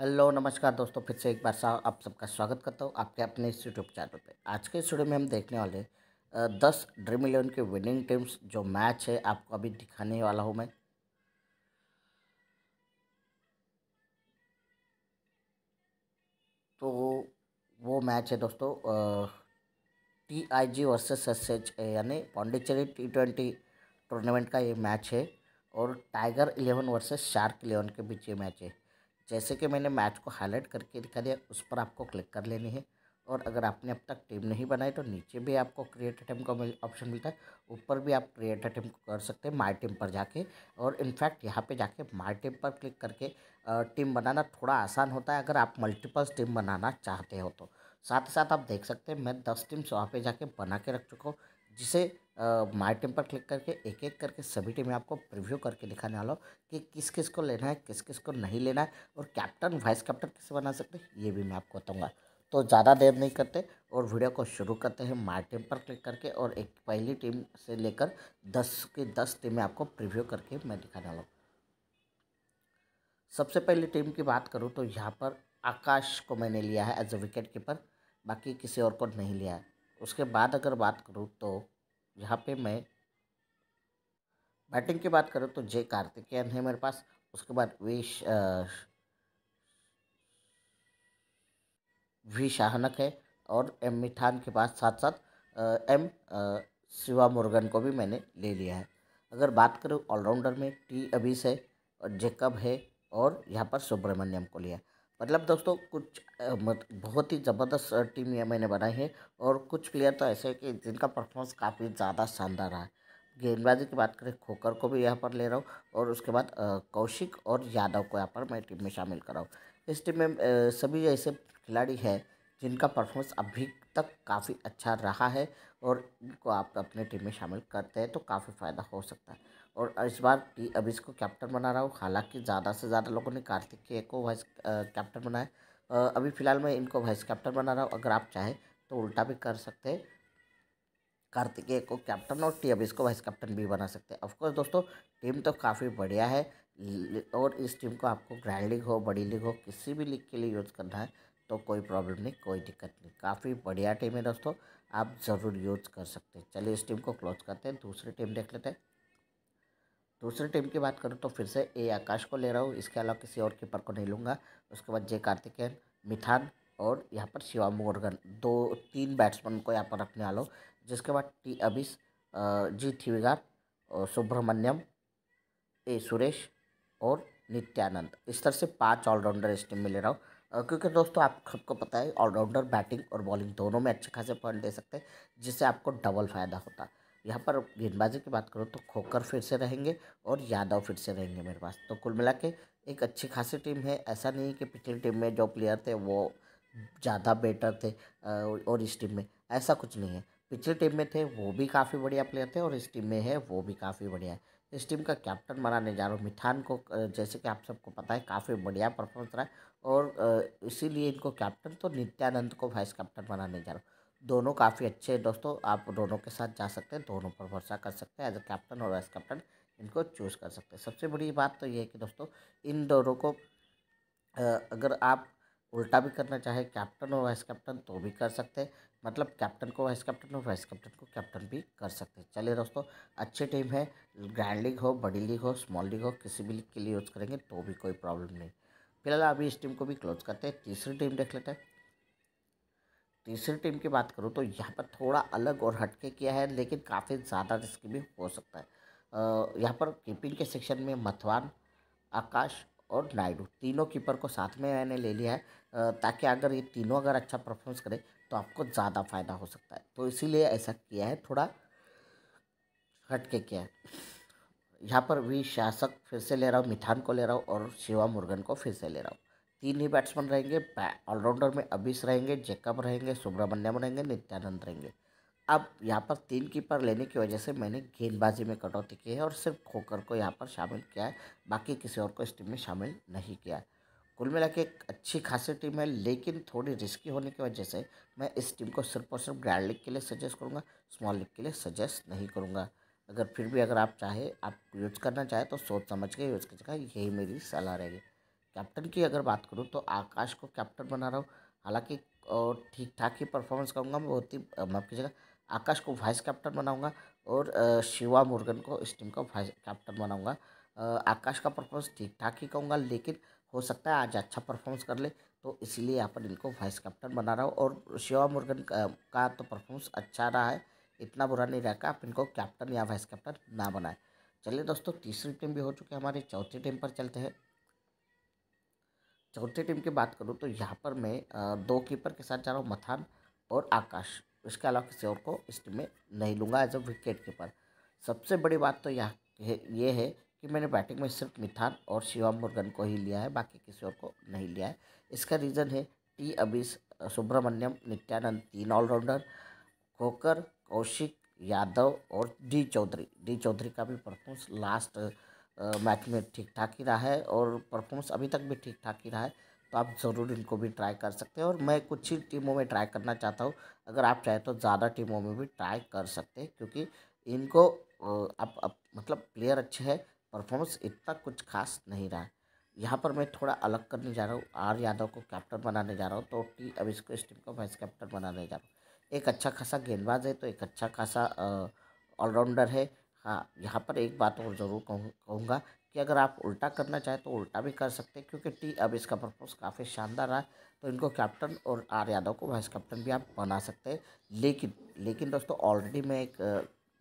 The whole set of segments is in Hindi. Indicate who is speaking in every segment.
Speaker 1: हेलो नमस्कार दोस्तों फिर से एक बार सा आप सबका स्वागत करता हूँ आपके अपने इस यूट्यूब चैनल पे आज के स्टूडियो में हम देखने वाले दस ड्रीम इलेवन के विनिंग टीम्स जो मैच है आपको अभी दिखाने वाला हूँ मैं तो वो मैच है दोस्तों T I G versus S H यानी पौंडीचेरी टी ट्वेंटी टूर्नामेंट का ये मैच है और tiger eleven versus shark eleven के बीच ये मैच है जैसे कि मैंने मैच को हाईलाइट करके दिखा दिया उस पर आपको क्लिक कर लेनी है और अगर आपने अब तक टीम नहीं बनाई तो नीचे भी आपको क्रिएट अटेम का ऑप्शन मिलता है ऊपर भी आप क्रिएट टीम कर सकते हैं माई टीम पर जाके और इनफैक्ट यहाँ पे जाके माई टीम पर क्लिक करके टीम बनाना थोड़ा आसान होता है अगर आप मल्टीपल्स टीम बनाना चाहते हो तो साथ ही साथ आप देख सकते हैं मैं दस टीम्स वहाँ पर जाके बना के रख चुका हूँ जिसे माय टीम पर क्लिक करके एक एक करके सभी टीमें आपको प्रीव्यू करके दिखाने वाला हूँ कि किस किस को लेना है किस किस को नहीं लेना है और कैप्टन वाइस कैप्टन कैसे बना सकते हैं ये भी मैं आपको बताऊँगा तो ज़्यादा देर नहीं करते और वीडियो को शुरू करते हैं माय टीम पर क्लिक करके और एक पहली टीम से लेकर दस की दस टीमें आपको प्रिव्यू करके मैं दिखाने वाला हूँ सबसे पहले टीम की बात करूँ तो यहाँ पर आकाश को मैंने लिया है एज अ विकेट कीपर बाकी किसी और को नहीं लिया है उसके बाद अगर बात करूँ तो यहाँ पे मैं बैटिंग की बात करूँ तो जय कार्तिकेयन है मेरे पास उसके बाद वी वी शाहनक है और एम मिठान के पास साथ साथ एम शिवा मुर्गन को भी मैंने ले लिया है अगर बात करूँ ऑलराउंडर में टी अबीस है और जेकब है और यहाँ पर सुब्रमण्यम को लिया मतलब दोस्तों कुछ बहुत ही ज़बरदस्त टीम ये मैंने बनाई है और कुछ प्लेयर तो ऐसे कि जिनका परफॉर्मेंस काफ़ी ज़्यादा शानदार रहा है गेंदबाजी की बात करें खोकर को भी यहाँ पर ले रहा हूँ और उसके बाद कौशिक और यादव को यहाँ पर मैं टीम में शामिल कर रहा हूँ इस टीम में सभी ऐसे खिलाड़ी हैं जिनका परफॉर्मेंस अभी तक काफ़ी अच्छा रहा है और इनको आप अपने टीम में शामिल करते हैं तो काफ़ी फ़ायदा हो सकता है और इस बार की अब इसको कैप्टन बना रहा हूँ हालांकि ज़्यादा से ज़्यादा लोगों ने कार्तिक के को वाइस कैप्टन बनाया अभी फ़िलहाल मैं इनको वाइस कैप्टन बना रहा हूँ अगर आप चाहें तो उल्टा भी कर सकते हैं कार्तिकेय को कैप्टन और टी अबिस इसको वाइस कैप्टन भी बना सकते हैं ऑफकोर्स दोस्तों टीम तो काफ़ी बढ़िया है और इस टीम को आपको ग्रैंड लीग हो बड़ी लीग हो किसी भी लीग के लिए यूज़ करना है तो कोई प्रॉब्लम नहीं कोई दिक्कत नहीं काफ़ी बढ़िया टीम है दोस्तों आप ज़रूर यूज़ कर सकते हैं चलिए इस टीम को क्लोज करते हैं दूसरी टीम देख लेते हैं दूसरी टीम की बात करूँ तो फिर से ए आकाश को ले रहा हूँ इसके अलावा किसी और कीपर को नहीं लूँगा उसके बाद जय कार्तिकेन मिथान और यहाँ पर शिवा मोरगन दो तीन बैट्समैन को यहाँ पर रखने वाला हूँ जिसके बाद T Abis G Thivigar Subramaniam A Suresh और नित्यानंद इस तरह से पांच ऑलराउंडर इस टीम में ले रहा हूँ क्योंकि दोस्तों आप सबको पता है ऑलराउंडर बैटिंग और बॉलिंग दोनों में अच्छे खासे पॉइंट दे सकते हैं जिससे आपको डबल फ़ायदा होता है यहाँ पर गेंदबाजी की बात करो तो खोकर फिर से रहेंगे और यादव फिर से रहेंगे मेरे पास तो कुल मिला के एक अच्छी खासी टीम है ऐसा नहीं कि पिछली टीम में जो प्लेयर थे वो ज़्यादा बेटर थे और इस टीम में ऐसा कुछ नहीं है पिछली टीम में थे वो भी काफ़ी बढ़िया प्लेयर थे और इस टीम में है वो भी काफ़ी बढ़िया है इस टीम का कैप्टन बनाने जा रहा हूँ मिठान को जैसे कि आप सबको पता है काफ़ी बढ़िया परफॉर्मेंस रहा है और इसीलिए इनको कैप्टन तो नित्यानंद को वाइस कैप्टन बनाने जा रहा हूँ दोनों काफ़ी अच्छे हैं दोस्तों आप दोनों के साथ जा सकते हैं दोनों पर भरोसा कर सकते हैं एज ए कैप्टन और वाइस कैप्टन इनको चूज़ कर सकते हैं सबसे बड़ी बात तो ये है कि दोस्तों इन दोनों को अगर आप उल्टा भी करना चाहें कैप्टन और वाइस कैप्टन तो भी कर सकते हैं मतलब कैप्टन को वाइस कैप्टन और वाइस कैप्टन को कैप्टन भी कर सकते हैं चलिए दोस्तों अच्छी टीम है ग्रैंड लीग हो बड़ी लीग हो स्मॉल लीग हो किसी भी लीग के लिए यूज़ करेंगे तो भी कोई प्रॉब्लम नहीं फिलहाल अभी इस टीम को भी क्लोज करते हैं तीसरी टीम देख लेते हैं तीसरी टीम की बात करूँ तो यहाँ पर थोड़ा अलग और हटके किया है लेकिन काफ़ी ज़्यादा रिस्क भी हो सकता है यहाँ पर कीपिंग के सेक्शन में मथवान आकाश और नायडू तीनों कीपर को साथ में मैंने ले लिया है ताकि अगर ये तीनों अगर अच्छा परफॉर्मेंस करें तो आपको ज़्यादा फ़ायदा हो सकता है तो इसीलिए ऐसा किया है थोड़ा हटके किया है यहाँ पर भी शासक फिर से ले रहा हूँ मिथान को ले रहा हूँ और शिवा मुर्गन को फिर से ले रहा हूँ तीन ही बैट्समैन रहेंगे ऑलराउंडर में अबिस रहेंगे जैकब रहेंगे सुब्रमण्यम रहेंगे नित्यानंद रहेंगे अब यहाँ पर तीन कीपर लेने की वजह से मैंने गेंदबाजी में कटौती की है और सिर्फ खोकर को यहाँ पर शामिल किया है बाकी किसी और को इस टीम में शामिल नहीं किया है कुल मिला के एक अच्छी खासी टीम है लेकिन थोड़ी रिस्की होने की वजह से मैं इस टीम को सिर्फ और सिर्फ ग्रैंड लीग के लिए सजेस्ट करूँगा स्मॉल लीग के लिए सजेस्ट नहीं करूँगा अगर फिर भी अगर आप चाहे आप यूज़ करना चाहें तो सोच समझ के यूज़ कर यही मेरी सलाह रहेगी कैप्टन की अगर बात करूँ तो आकाश को कैप्टन बना रहा हूँ हालांकि और ठीक ठाक ही परफॉर्मेंस करूँगा मैं बहुत ही माफ कीजिएगा आकाश को वाइस कैप्टन बनाऊँगा और शिवा मुर्गन को इस टीम का वाइस कैप्टन बनाऊँगा आकाश का परफॉर्मेंस ठीक ठाक ही कहूँगा लेकिन हो सकता है आज अच्छा परफॉर्मेंस कर ले तो इसीलिए यहाँ पर इनको वाइस कैप्टन बना रहा हूँ और शिवा मुर्गन का, का तो परफॉर्मेंस अच्छा रहा है इतना बुरा नहीं रहा आप इनको कैप्टन या वाइस कैप्टन ना बनाए चलिए दोस्तों तीसरी टीम भी हो चुकी है हमारी चौथी टीम पर चलते हैं चौथी टीम की बात करूँ तो यहाँ पर मैं दो कीपर के साथ जा रहा हूँ मथान और आकाश इसके अलावा किसी और को इस टीम में नहीं लूँगा एज अ विकेट कीपर सबसे बड़ी बात तो यह ये है कि मैंने बैटिंग में सिर्फ मिथान और शिवम मुर्गन को ही लिया है बाकी किसी और को नहीं लिया है इसका रीज़न है टी अबीस सुब्रमण्यम नित्यानंद तीन ऑलराउंडर खोकर कौशिक यादव और डी चौधरी डी चौधरी का भी परफॉर्मेंस लास्ट मैच में ठीक ठाक ही रहा है और परफॉर्मेंस अभी तक भी ठीक ठाक ही रहा है तो आप ज़रूर इनको भी ट्राई कर सकते हैं और मैं कुछ ही टीमों में ट्राई करना चाहता हूँ अगर आप चाहें तो ज़्यादा टीमों में भी ट्राई कर सकते हैं क्योंकि इनको आप, आप मतलब प्लेयर अच्छे हैं परफॉर्मेंस इतना कुछ खास नहीं रहा है यहाँ पर मैं थोड़ा अलग करने जा रहा हूँ आर यादव को कैप्टन बनाने जा रहा हूँ तो टी अब इसको इस टीम को वाइस कैप्टन बनाने जा रहा हूँ एक अच्छा खासा गेंदबाज है तो एक अच्छा खासा ऑलराउंडर है हाँ यहाँ पर एक बात और ज़रूर कहूँगा कि अगर आप उल्टा करना चाहें तो उल्टा भी कर सकते हैं क्योंकि टी अब इसका परफॉर्मेंस काफ़ी शानदार रहा तो इनको कैप्टन और आर यादव को वाइस कैप्टन भी आप बना सकते हैं लेकिन लेकिन दोस्तों ऑलरेडी मैं एक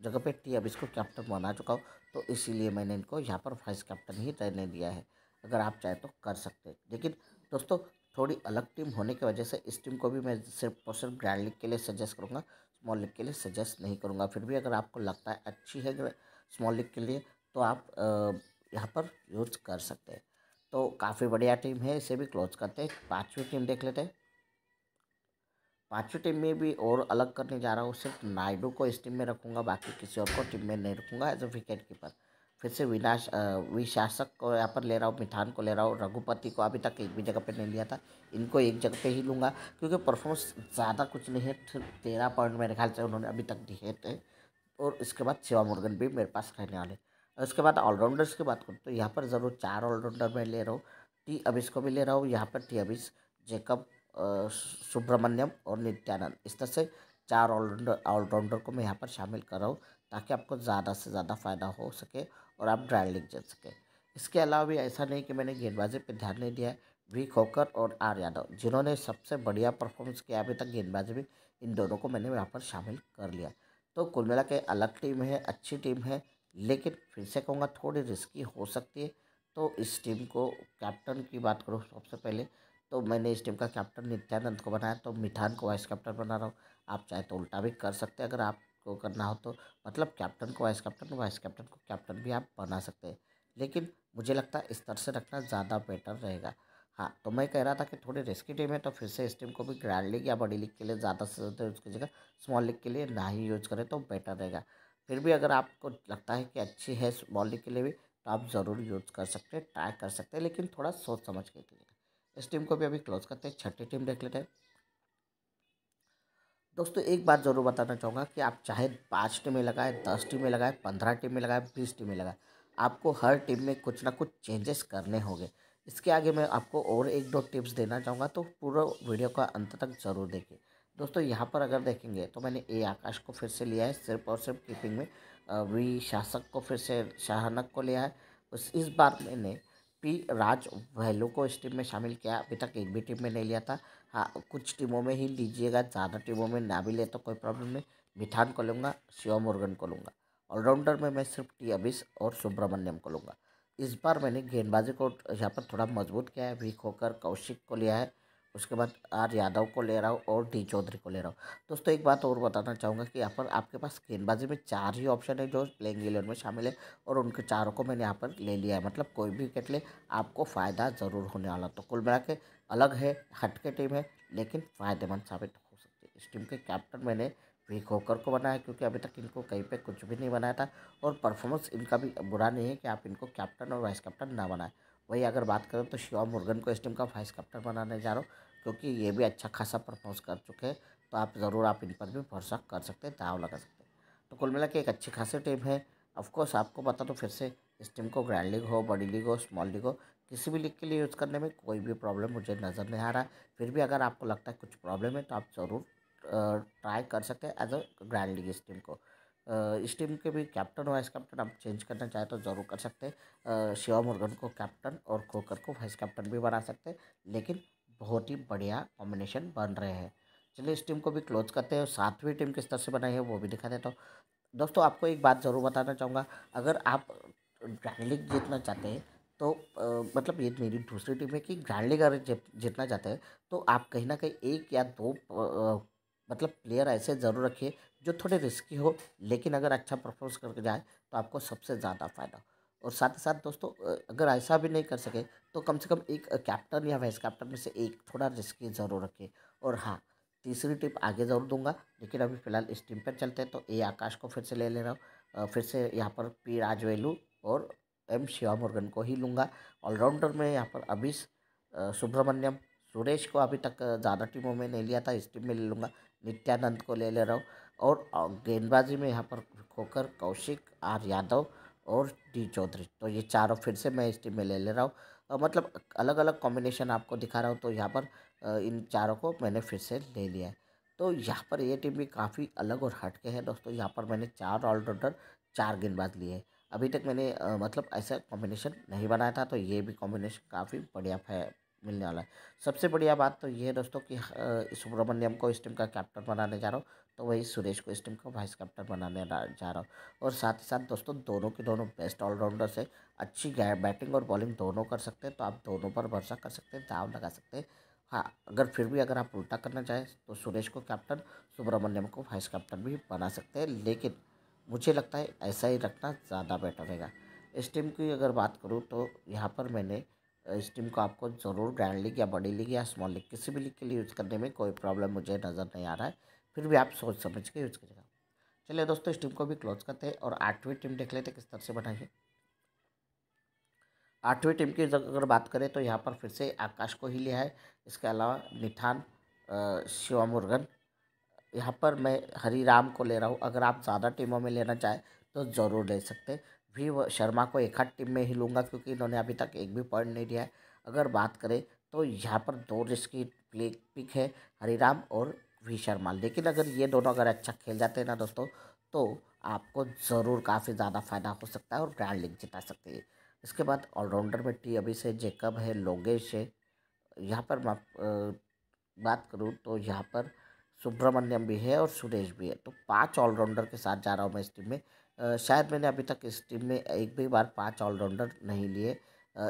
Speaker 1: जगह पे टी अब इसको कैप्टन बना चुका हूँ तो इसीलिए मैंने इनको यहाँ पर वाइस कैप्टन ही रहने दिया है अगर आप चाहें तो कर सकते हैं लेकिन दोस्तों थोड़ी अलग टीम होने की वजह से इस टीम को भी मैं सिर्फ और सिर्फ ग्रैंड लीग के लिए सजेस्ट करूँगा स्मॉल लीग के लिए सजेस्ट नहीं करूँगा फिर भी अगर आपको लगता है अच्छी है स्मॉल लीग के लिए तो आप यहाँ पर यूज कर सकते हैं तो काफ़ी बढ़िया टीम है इसे भी क्लोज करते हैं पाँचवीं टीम देख लेते हैं पाँचवीं टीम में भी और अलग करने जा रहा हूँ सिर्फ नायडू को इस टीम में रखूँगा बाकी किसी और को टीम में नहीं रखूँगा एज अ विकेट कीपर फिर से विनाश विशासक को यहाँ पर ले रहा हूँ मिथान को ले रहा हूँ रघुपति को अभी तक एक भी जगह पे नहीं लिया था इनको एक जगह पे ही लूँगा क्योंकि परफॉर्मेंस ज़्यादा कुछ नहीं है तेरह पॉइंट मेरे ख्याल से उन्होंने अभी तक दिए थे और इसके बाद शिवा मुर्गन भी मेरे पास रहने वाले और उसके बाद ऑलराउंडर्स की बात करूँ तो यहाँ पर ज़रूर चार ऑलराउंडर मैं ले रहा हूँ टी अबिस को भी ले रहा हूँ यहाँ पर टी अबिस जेकब सुब्रमण्यम और नित्यानंद इस तरह से चार ऑलराउंडर ऑलराउंडर को मैं यहाँ पर शामिल कर रहा हूँ ताकि आपको ज़्यादा से ज़्यादा फ़ायदा हो सके और आप ड्राई लिख जा सकें इसके अलावा भी ऐसा नहीं कि मैंने गेंदबाजी पर ध्यान नहीं दिया वी खोकर और आर यादव जिन्होंने सबसे बढ़िया परफॉर्मेंस किया अभी तक गेंदबाजी में इन दोनों को मैंने यहाँ पर शामिल कर लिया तो कुल मिला के अलग टीम है अच्छी टीम है लेकिन फिर से कहूँगा थोड़ी रिस्की हो सकती है तो इस टीम को कैप्टन की बात करूँ सबसे पहले तो मैंने इस टीम का कैप्टन नित्यानंद को बनाया तो मिठान को वाइस कैप्टन बना रहा हूँ आप चाहे तो उल्टा भी कर सकते हैं अगर आप को करना हो तो मतलब कैप्टन को वाइस कैप्टन वाइस कैप्टन को कैप्टन भी आप बना सकते हैं लेकिन मुझे लगता है इस तरह से रखना ज़्यादा बेटर रहेगा हाँ तो मैं कह रहा था कि थोड़ी रिस्की टीम है तो फिर से इस टीम को भी ग्रैंड लीग या बड़ी लीग के लिए ज़्यादा से ज़्यादा यूज़ कीजिएगा स्मॉल लीग के लिए ना ही यूज़ करें तो बेटर रहेगा फिर भी अगर आपको लगता है कि अच्छी है स्मॉल लीग के लिए भी तो आप ज़रूर यूज़ कर सकते हैं ट्राई कर सकते हैं लेकिन थोड़ा सोच समझ के कीजिएगा इस टीम को भी अभी क्लोज करते हैं छठी टीम देख लेते हैं दोस्तों एक बात ज़रूर बताना चाहूँगा कि आप चाहे पाँच टीमें लगाएं दस टीमें लगाएं पंद्रह टीमें लगाएं बीस टीमें लगाएं आपको हर टीम में कुछ ना कुछ चेंजेस करने होंगे इसके आगे मैं आपको और एक दो टिप्स देना चाहूँगा तो पूरा वीडियो का अंत तक ज़रूर देखिए दोस्तों यहाँ पर अगर देखेंगे तो मैंने ए आकाश को फिर से लिया है सिर्फ और सिर्फ कीपिंग में वी शासक को फिर से शाहनक को लिया है उस इस बार मैंने पी राज वहलो को इस टीम में शामिल किया अभी तक एक भी टीम में नहीं लिया था हाँ कुछ टीमों में ही लीजिएगा ज़्यादा टीमों में ना भी ले तो कोई प्रॉब्लम नहीं मिथान को लूँगा शिवा मुर्गन को लूँगा ऑलराउंडर में मैं सिर्फ टी अबिस और सुब्रमण्यम को लूँगा इस बार मैंने गेंदबाजी को यहाँ पर थोड़ा मजबूत किया है वीक होकर कौशिक को लिया है उसके बाद आर यादव को ले रहा हूँ और डी चौधरी को ले रहा हूँ दोस्तों एक बात और बताना चाहूँगा कि यहाँ पर आपके पास गेंदबाजी में चार ही ऑप्शन है जो प्लेइंग इलेवन में शामिल है और उनके चारों को मैंने यहाँ पर ले लिया है मतलब कोई भी विकेट ले आपको फ़ायदा ज़रूर होने वाला तो कुल मिला के अलग है हट के टीम है लेकिन फ़ायदेमंद साबित हो सकती है इस टीम के कैप्टन मैंने वी खोकर को बनाया क्योंकि अभी तक इनको कहीं पे कुछ भी नहीं बनाया था और परफॉर्मेंस इनका भी बुरा नहीं है कि आप इनको कैप्टन और वाइस कैप्टन ना बनाएं वही अगर बात करें तो शिवा मुर्गन को इस टीम का वाइस कैप्टन बनाने जा रहा हूँ क्योंकि ये भी अच्छा खासा परफॉर्मेंस कर चुके हैं तो आप ज़रूर आप इन पर भी भरोसा कर सकते हैं दाव लगा सकते हैं तो कुल मिला के एक अच्छी खासी टीम है ऑफकोर्स आपको बता दो तो फिर से इस टीम को ग्रैंड लीग हो बड़ी लीग हो स्मॉल लीग हो किसी भी लीग के लिए यूज़ करने में कोई भी प्रॉब्लम मुझे नज़र नहीं आ रहा फिर भी अगर आपको लगता है कुछ प्रॉब्लम है तो आप ज़रूर ट्राई कर सकते हैं एज अ ग्रैंड लीग इस टीम को इस टीम के भी कैप्टन वाइस कैप्टन आप चेंज करना चाहे तो ज़रूर कर सकते हैं शिवा मुर्गन को कैप्टन और खोकर को वाइस कैप्टन भी बना सकते हैं लेकिन बहुत ही बढ़िया कॉम्बिनेशन बन रहे हैं चलिए इस टीम को भी क्लोज करते हैं सातवीं टीम किस तरह से बनाई है वो भी दिखा देता हूँ दोस्तों आपको एक बात ज़रूर बताना चाहूँगा अगर आप ग्रैंड लीग जीतना चाहते हैं तो आ, मतलब ये मेरी दूसरी टीम है कि ग्रैंड लीग अगर जीतना चाहते हैं तो आप कहीं ना कहीं एक या दो आ, मतलब प्लेयर ऐसे ज़रूर रखिए जो थोड़े रिस्की हो लेकिन अगर अच्छा परफॉर्मेंस करके जाए तो आपको सबसे ज़्यादा फ़ायदा और साथ ही साथ दोस्तों अगर ऐसा भी नहीं कर सके तो कम से कम एक कैप्टन या वाइस कैप्टन में से एक थोड़ा रिस्की ज़रूर रखें और हाँ तीसरी टिप आगे ज़रूर दूंगा लेकिन अभी फ़िलहाल इस टीम पर चलते हैं तो ए आकाश को फिर से ले ले रहा हूँ फिर से यहाँ पर पी राजवेलू और एम शिवा मुर्गन को ही लूँगा ऑलराउंडर में यहाँ पर अभिस सुब्रमण्यम सुरेश को अभी तक ज़्यादा टीमों में नहीं लिया था इस टीम में ले लूँगा नित्यानंद को ले ले रहा हूँ और गेंदबाजी में यहाँ पर खोकर कौशिक आर यादव और डी चौधरी तो ये चारों फिर से मैं इस टीम में ले ले रहा हूँ मतलब अलग अलग कॉम्बिनेशन आपको दिखा रहा हूँ तो यहाँ पर इन चारों को मैंने फिर से ले लिया है तो यहाँ पर ये टीम भी काफ़ी अलग और हटके है दोस्तों यहाँ पर मैंने चार ऑलराउंडर चार गेंदबाज लिए हैं अभी तक मैंने मतलब ऐसा कॉम्बिनेशन नहीं बनाया था तो ये भी कॉम्बिनेशन काफ़ी बढ़िया है मिलने वाला है सबसे बढ़िया बात तो ये है दोस्तों कि सुब्रमण्यम को इस टीम का कैप्टन बनाने जा रहा हूँ तो वही सुरेश को इस टीम का वाइस कैप्टन बनाने जा रहा हूँ और साथ ही साथ दोस्तों दोनों के दोनों बेस्ट ऑलराउंडर्स है अच्छी बैटिंग और बॉलिंग दोनों कर सकते हैं तो आप दोनों पर भरोसा कर सकते हैं दाव लगा सकते हैं हाँ अगर फिर भी अगर आप उल्टा करना चाहें तो सुरेश को कैप्टन सुब्रमण्यम को वाइस कैप्टन भी बना सकते हैं लेकिन मुझे लगता है ऐसा ही रखना ज़्यादा बेटर रहेगा इस टीम की अगर बात करूँ तो यहाँ पर मैंने स्टीम को आपको ज़रूर ग्रैंड लीग या बड़ी लीग या स्मॉल लीग किसी भी लीग के लिए यूज़ करने में कोई प्रॉब्लम मुझे नज़र नहीं आ रहा है फिर भी आप सोच समझ के यूज़ करिएगा चलिए दोस्तों टीम को भी क्लोज करते हैं और आठवीं टीम देख लेते किस तरह से बनाइए आठवीं टीम की अगर बात करें तो यहाँ पर फिर से आकाश को ही लिया है इसके अलावा निठान शिवा मुर्गन यहाँ पर मैं हरी राम को ले रहा हूँ अगर आप ज़्यादा टीमों में लेना चाहें तो ज़रूर ले सकते भी शर्मा को एक हाथ टीम में ही लूँगा क्योंकि इन्होंने अभी तक एक भी पॉइंट नहीं दिया है अगर बात करें तो यहाँ पर दो रिस्क प्ले पिक है हरिराम और वी शर्मा लेकिन अगर ये दोनों अगर अच्छा खेल जाते हैं ना दोस्तों तो आपको ज़रूर काफ़ी ज़्यादा फ़ायदा हो सकता है और ग्रैंड लीग जिता सकती है इसके बाद ऑलराउंडर में टी अभी से जेकब है लोगेश है यहाँ पर मैं बात करूँ तो यहाँ पर सुब्रमण्यम भी है और सुरेश भी है तो पांच ऑलराउंडर के साथ जा रहा हूँ मैं इस टीम में शायद मैंने अभी तक इस टीम में एक भी बार पाँच ऑलराउंडर नहीं लिए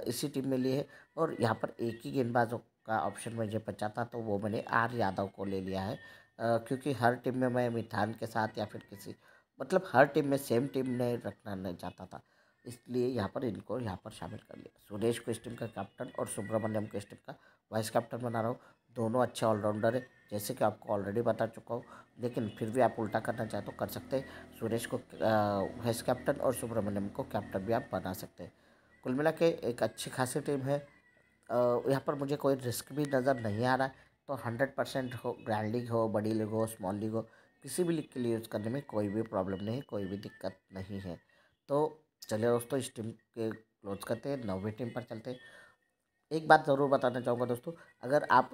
Speaker 1: इसी टीम में लिए और यहाँ पर एक ही गेंदबाजों का ऑप्शन मुझे बचा था तो वो मैंने आर यादव को ले लिया है क्योंकि हर टीम में मैं मिथान के साथ या फिर किसी मतलब हर टीम में सेम टीम ने रखना नहीं चाहता था इसलिए यहाँ पर इनको यहाँ पर शामिल कर लिया सुरेश को इस टीम का कैप्टन और सुब्रमण्यम को इस टीम का वाइस कैप्टन बना रहा हूँ दोनों अच्छे ऑलराउंडर है जैसे कि आपको ऑलरेडी बता चुका हूँ लेकिन फिर भी आप उल्टा करना चाहते तो कर सकते हैं सुरेश को वाइस कैप्टन और सुब्रमण्यम को कैप्टन भी आप बना सकते हैं कुल मिला के एक अच्छी खासी टीम है यहाँ पर मुझे कोई रिस्क भी नज़र नहीं आ रहा है तो हंड्रेड परसेंट हो ग्रैंड लीग हो बड़ी लीग हो स्मॉल लीग हो किसी भी लीग के लिए यूज़ करने में कोई भी प्रॉब्लम नहीं कोई भी दिक्कत नहीं है तो चलिए दोस्तों इस टीम के क्लोज करते हैं नौवीं टीम पर चलते हैं एक बात ज़रूर बताना चाहूँगा दोस्तों अगर आप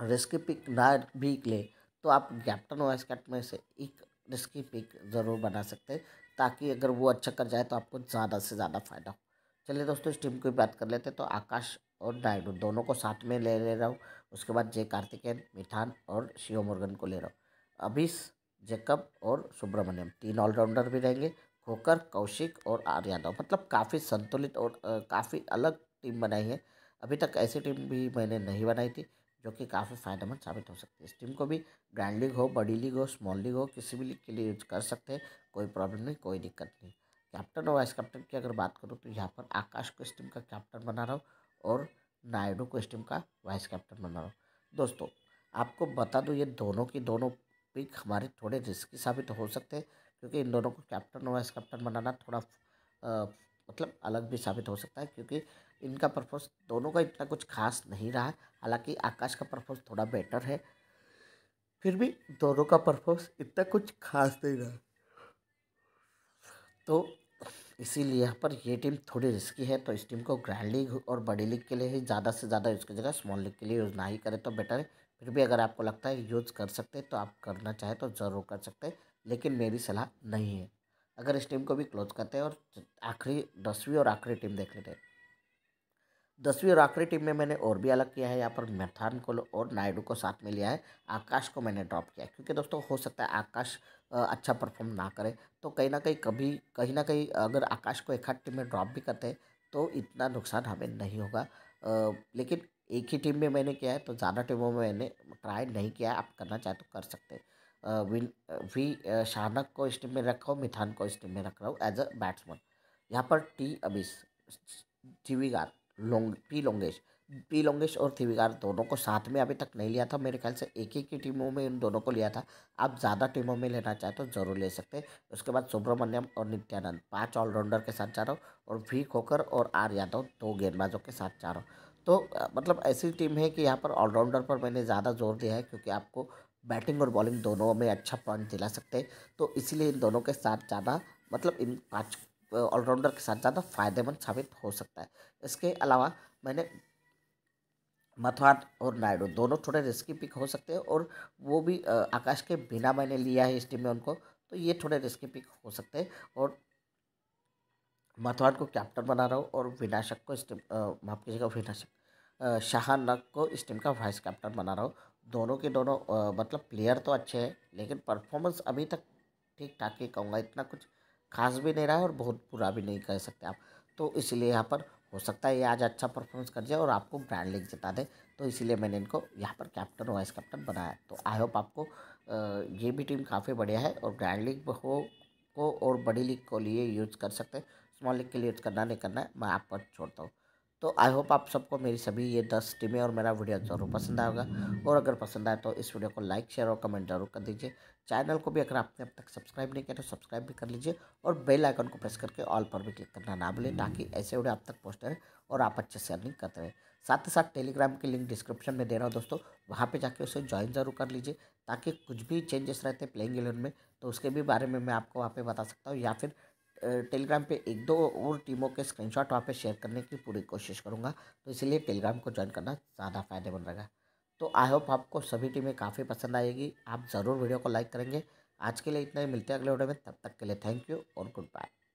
Speaker 1: रिस्की पिक ना भी ले तो आप कैप्टन वाइस कैट में से एक रिस्की पिक ज़रूर बना सकते हैं ताकि अगर वो अच्छा कर जाए तो आपको ज़्यादा से ज़्यादा फ़ायदा हो चलिए दोस्तों इस टीम की बात कर लेते हैं तो आकाश और नायडू दोनों को साथ में ले ले रहा हूँ उसके बाद जय कार्तिकेन मिठान और शिव मुर्गन को ले रहा हूँ अभिस जेकब और सुब्रमण्यम तीन ऑलराउंडर भी रहेंगे खोकर कौशिक और आर यादव मतलब काफ़ी संतुलित और काफ़ी अलग टीम बनाई है अभी तक ऐसी टीम भी मैंने नहीं बनाई थी जो कि काफ़ी फायदेमंद साबित हो सकती है इस टीम को भी ग्रैंड लीग हो बड़ी लीग हो स्मॉल लीग हो किसी भी लीग के लिए यूज कर सकते हैं कोई प्रॉब्लम नहीं कोई दिक्कत नहीं कैप्टन और वाइस कैप्टन की अगर बात करूँ तो यहाँ पर आकाश को इस टीम का कैप्टन बना रहा हूँ और नायडू को इस टीम का वाइस कैप्टन बना रहा हूँ दोस्तों आपको बता दूँ ये दोनों की दोनों पिक हमारे थोड़े रिस्की साबित हो सकते हैं क्योंकि इन दोनों को कैप्टन और वाइस कैप्टन बनाना थोड़ा मतलब अलग भी साबित हो सकता है क्योंकि इनका परफॉर्मेंस दोनों का इतना कुछ खास नहीं रहा हालांकि आकाश का परफॉर्मेंस थोड़ा बेटर है फिर भी दोनों का परफॉर्मेंस इतना कुछ खास नहीं रहा तो इसीलिए यहाँ पर ये टीम थोड़ी रिस्की है तो इस टीम को ग्रैंड लीग और बड़ी लीग के लिए ही ज़्यादा से ज़्यादा यूज़ की जगह स्मॉल लीग के लिए यूज़ ना ही करें तो बेटर है फिर भी अगर आपको लगता है यूज़ कर सकते हैं तो आप करना चाहें तो ज़रूर कर सकते हैं लेकिन मेरी सलाह नहीं है अगर इस टीम को भी क्लोज करते हैं और आखिरी दसवीं और आखिरी टीम देख लेते हैं दसवीं और आखिरी टीम में मैंने और भी अलग किया है यहाँ पर मेथान को और नायडू को साथ में लिया है आकाश को मैंने ड्रॉप किया है क्योंकि दोस्तों हो सकता है आकाश अच्छा परफॉर्म ना करे तो कहीं ना कहीं कभी कहीं ना कहीं अगर आकाश को एक आध टीम में ड्रॉप भी करते हैं तो इतना नुकसान हमें नहीं होगा लेकिन एक ही टीम में मैंने किया है तो ज़्यादा टीमों में मैंने ट्राई नहीं किया है आप करना चाहें तो कर सकते हैं विन वी शानक को इस टीम में रखा हूँ मिथान को इस टीम में रख रहा हूँ एज अ बैट्समैन यहाँ पर टी अबिस जीवीगार लोंग पी लोंगेश पी लोंगेश और थिविगार दोनों को साथ में अभी तक नहीं लिया था मेरे ख्याल से एक एक की टीमों में इन दोनों को लिया था आप ज़्यादा टीमों में लेना चाहे तो ज़रूर ले सकते हैं उसके बाद सुब्रमण्यम और नित्यानंद पांच ऑलराउंडर के साथ जा रहा हूँ और वी खोकर और आर यादव दो गेंदबाजों के साथ जा रहा हूँ तो मतलब ऐसी टीम है कि यहाँ पर ऑलराउंडर पर मैंने ज़्यादा जोर दिया है क्योंकि आपको बैटिंग और बॉलिंग दोनों में अच्छा पॉइंट दिला सकते हैं तो इसीलिए इन दोनों के साथ ज़्यादा मतलब इन पाँच ऑलराउंडर के साथ ज़्यादा फायदेमंद साबित हो सकता है इसके अलावा मैंने मथुआट और नायडू दोनों थोड़े रिस्की पिक हो सकते हैं और वो भी आकाश के बिना मैंने लिया है इस टीम में उनको तो ये थोड़े रिस्की पिक हो सकते हैं और मथुआट को कैप्टन बना रहा हूँ और विनाशक को इस टीम माफ कीजिएगा विनाशक शाहानक को इस टीम का वाइस कैप्टन बना रहा हूँ दोनों के दोनों मतलब प्लेयर तो अच्छे हैं लेकिन परफॉर्मेंस अभी तक ठीक ठाक ही कहूँगा इतना कुछ खास भी नहीं रहा है और बहुत बुरा भी नहीं कह सकते आप तो इसलिए यहाँ पर हो सकता है ये आज अच्छा परफॉर्मेंस कर जाए और आपको ब्रांड लीग जता दे तो इसीलिए मैंने इनको यहाँ पर कैप्टन वाइस कैप्टन बनाया तो आई होप आपको ये भी टीम काफ़ी बढ़िया है और ब्रांड लीग हो को और बड़ी लीग को लिए यूज़ कर सकते हैं स्मॉल लीग के लिए यूज़ करना नहीं करना है मैं आप पर छोड़ता हूँ तो आई होप आप सबको मेरी सभी ये दस टीमें और मेरा वीडियो ज़रूर पसंद आएगा और अगर पसंद आए तो इस वीडियो को लाइक शेयर और कमेंट ज़रूर कर दीजिए चैनल को भी अगर आपने अब तक सब्सक्राइब नहीं किया तो सब्सक्राइब भी कर लीजिए और बेल आइकन को प्रेस करके ऑल पर भी क्लिक करना ना भूलें हम्म। ताकि ऐसे उड़े आप तक पोस्ट रहे और आप अच्छे से अर्निंग करते रहे साथ ही साथ टेलीग्राम के लिंक डिस्क्रिप्शन में दे रहा हूँ दोस्तों वहाँ पर जाके उसे ज्वाइन ज़रूर कर लीजिए ताकि कुछ भी चेंजेस रहते हैं प्लेइंग इलेवन में तो उसके भी बारे में मैं आपको वहाँ पर बता सकता हूँ या फिर टेलीग्राम पे एक दो और टीमों के स्क्रीनशॉट वहाँ पे शेयर करने की पूरी कोशिश करूँगा तो इसलिए टेलीग्राम को ज्वाइन करना ज़्यादा फायदेमंद रहेगा तो आई होप आपको सभी टीमें काफ़ी पसंद आएगी आप ज़रूर वीडियो को लाइक करेंगे आज के लिए इतना ही मिलते हैं अगले वीडियो में तब तक के लिए थैंक यू और गुड बाय